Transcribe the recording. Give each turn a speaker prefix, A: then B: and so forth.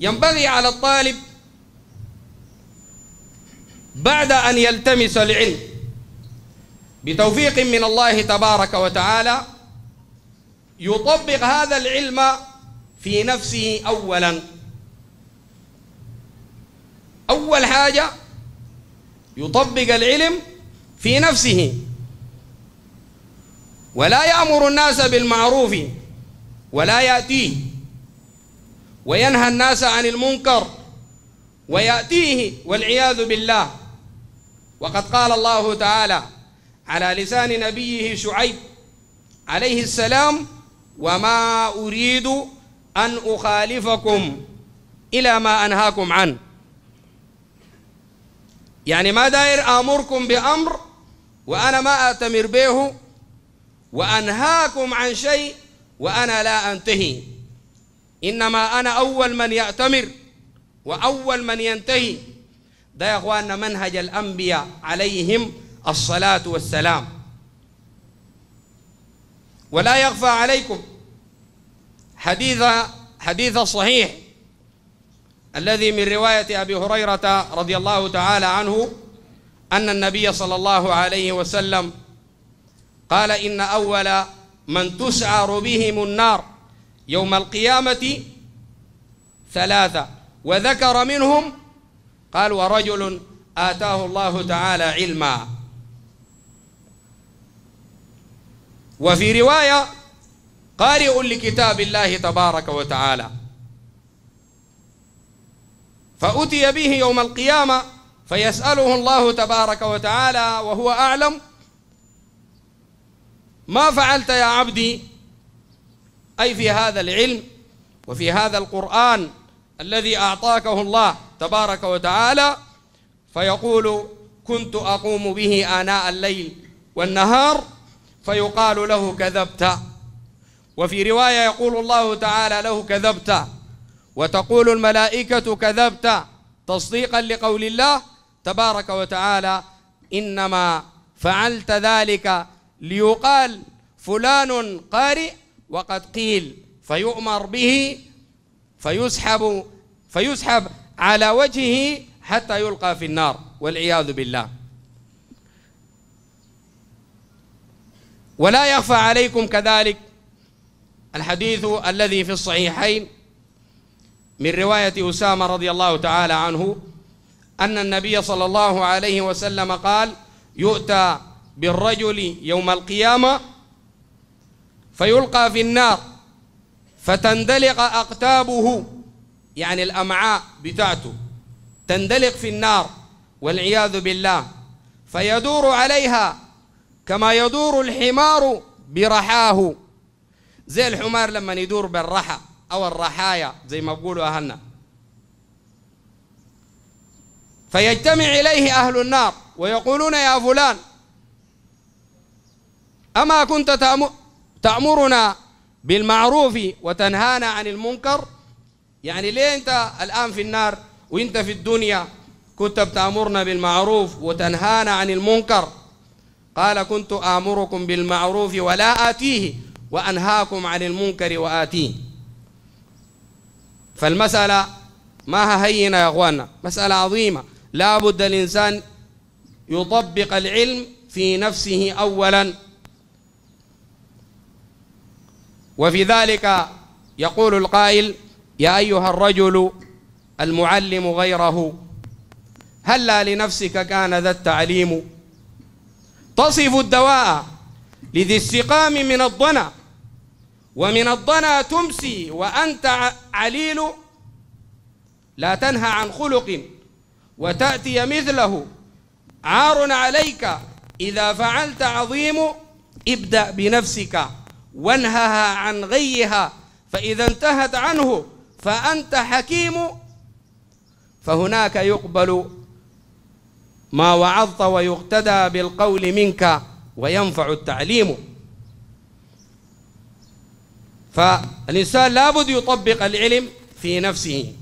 A: ينبغي على الطالب بعد أن يلتمس العلم بتوفيق من الله تبارك وتعالى يطبق هذا العلم في نفسه أولا أول حاجة يطبق العلم في نفسه ولا يأمر الناس بالمعروف ولا يأتيه وينهى الناس عن المنكر ويأتيه والعياذ بالله وقد قال الله تعالى على لسان نبيه شعيب عليه السلام وما أريد أن أخالفكم إلى ما أنهاكم عنه يعني ما داير آمركم بأمر وأنا ما أتمر به وأنهاكم عن شيء وأنا لا أنتهي إنما أنا أول من يأتمر وأول من ينتهي ده يا أخواننا منهج الأنبياء عليهم الصلاة والسلام ولا يخفى عليكم حديث حديث الصحيح الذي من رواية أبي هريرة رضي الله تعالى عنه أن النبي صلى الله عليه وسلم قال إن أول من تسعر بهم النار يوم القيامة ثلاثة وذكر منهم قال ورجل آتاه الله تعالى علما وفي رواية قارئ لكتاب الله تبارك وتعالى فأتي به يوم القيامة فيسأله الله تبارك وتعالى وهو أعلم ما فعلت يا عبدي أي في هذا العلم وفي هذا القرآن الذي أعطاكه الله تبارك وتعالى فيقول كنت أقوم به آناء الليل والنهار فيقال له كذبت وفي رواية يقول الله تعالى له كذبت وتقول الملائكة كذبت تصديقا لقول الله تبارك وتعالى إنما فعلت ذلك ليقال فلان قارئ وقد قيل فيؤمر به فيسحب فيسحب على وجهه حتى يلقى في النار والعياذ بالله ولا يخفى عليكم كذلك الحديث الذي في الصحيحين من رواية أسامة رضي الله تعالى عنه أن النبي صلى الله عليه وسلم قال يؤتى بالرجل يوم القيامة فيلقى في النار فتندلق أقتابه يعني الأمعاء بتاعته تندلق في النار والعياذ بالله فيدور عليها كما يدور الحمار برحاه زي الحمار لما يدور بالرحى أو الرحايا زي ما بقولوا أهلنا فيجتمع إليه أهل النار ويقولون يا فلان أما كنت تأمر تأمرنا بالمعروف وتنهانا عن المنكر يعني ليه أنت الآن في النار وأنت في الدنيا كنت بتأمرنا بالمعروف وتنهانا عن المنكر قال كنت آمركم بالمعروف ولا آتيه وأنهاكم عن المنكر وآتيه فالمسألة ما هينة يا أخوانا مسألة عظيمة لا بد الإنسان يطبق العلم في نفسه أولاً وفي ذلك يقول القائل يا أيها الرجل المعلم غيره هلا هل لنفسك كان ذا التعليم تصف الدواء لذي السقام من الضنا ومن الضنا تمسي وأنت عليل لا تنهى عن خلق وتأتي مثله عار عليك إذا فعلت عظيم ابدأ بنفسك وانهها عن غيها فإذا انتهت عنه فأنت حكيم فهناك يقبل ما وعظت ويقتدى بالقول منك وينفع التعليم فالإنسان لابد يطبق العلم في نفسه